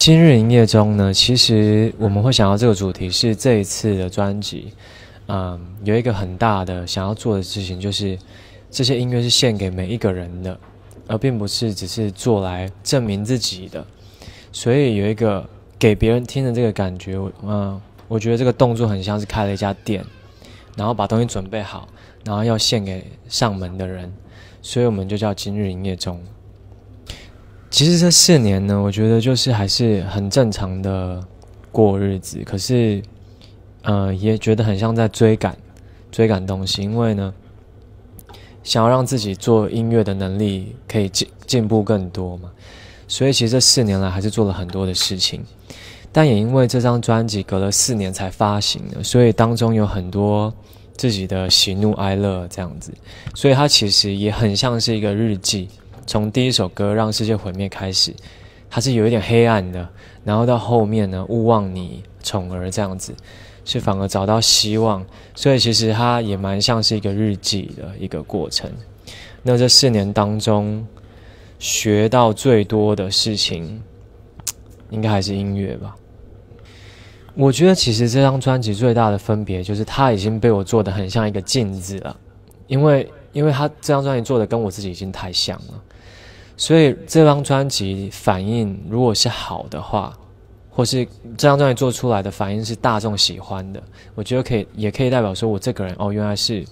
今日营业中呢，其实我们会想要这个主题是这一次的专辑，嗯，有一个很大的想要做的事情，就是这些音乐是献给每一个人的，而并不是只是做来证明自己的。所以有一个给别人听的这个感觉，嗯，我觉得这个动作很像是开了一家店，然后把东西准备好，然后要献给上门的人，所以我们就叫今日营业中。其实这四年呢，我觉得就是还是很正常的过日子，可是，呃，也觉得很像在追赶，追赶东西，因为呢，想要让自己做音乐的能力可以进进步更多嘛，所以其实这四年来还是做了很多的事情，但也因为这张专辑隔了四年才发行的，所以当中有很多自己的喜怒哀乐这样子，所以它其实也很像是一个日记。从第一首歌《让世界毁灭》开始，它是有一点黑暗的，然后到后面呢，《勿忘你宠儿》这样子，是反而找到希望，所以其实它也蛮像是一个日记的一个过程。那这四年当中学到最多的事情，应该还是音乐吧。我觉得其实这张专辑最大的分别就是，它已经被我做的很像一个镜子了，因为。因为他这张专辑做的跟我自己已经太像了，所以这张专辑反应如果是好的话，或是这张专辑做出来的反应是大众喜欢的，我觉得可以，也可以代表说我这个人哦原来是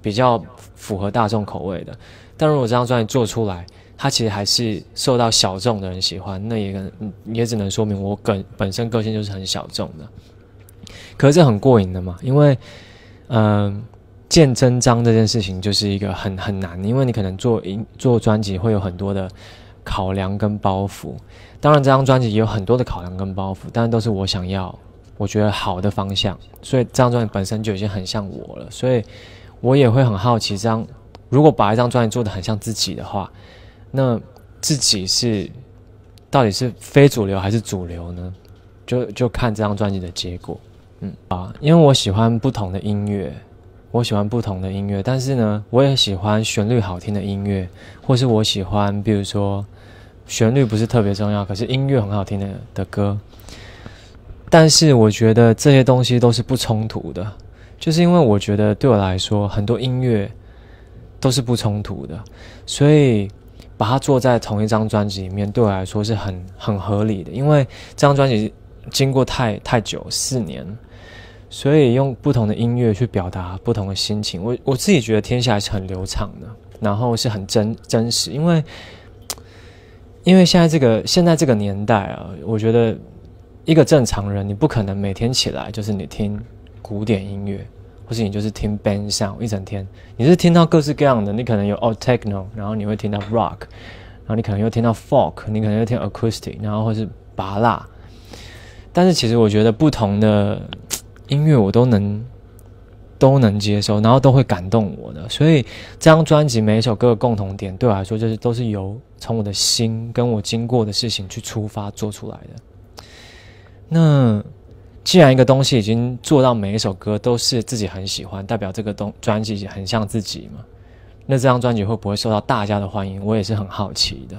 比较符合大众口味的。但如果这张专辑做出来，它其实还是受到小众的人喜欢，那也也只能说明我本本身个性就是很小众的。可是这很过瘾的嘛，因为嗯。见真章这件事情就是一个很很难，因为你可能做音做专辑会有很多的考量跟包袱。当然这张专辑也有很多的考量跟包袱，但都是我想要我觉得好的方向。所以这张专辑本身就已经很像我了，所以我也会很好奇，这样如果把一张专辑做的很像自己的话，那自己是到底是非主流还是主流呢？就就看这张专辑的结果。嗯啊，因为我喜欢不同的音乐。我喜欢不同的音乐，但是呢，我也喜欢旋律好听的音乐，或是我喜欢，比如说旋律不是特别重要，可是音乐很好听的的歌。但是我觉得这些东西都是不冲突的，就是因为我觉得对我来说，很多音乐都是不冲突的，所以把它做在同一张专辑里面，对我来说是很很合理的。因为这张专辑经过太太久，四年。所以用不同的音乐去表达不同的心情，我我自己觉得听起来是很流畅的，然后是很真真实。因为，因为现在这个现在这个年代啊，我觉得一个正常人你不可能每天起来就是你听古典音乐，或是你就是听 b a n Sound 一整天，你是听到各式各样的，你可能有 old Techno，然后你会听到 Rock，然后你可能又听到 Folk，你可能又听 Acoustic，然后或是拔蜡。但是其实我觉得不同的。音乐我都能都能接受，然后都会感动我的，所以这张专辑每一首歌的共同点对我来说就是都是由从我的心跟我经过的事情去出发做出来的。那既然一个东西已经做到每一首歌都是自己很喜欢，代表这个东专辑很像自己嘛？那这张专辑会不会受到大家的欢迎？我也是很好奇的。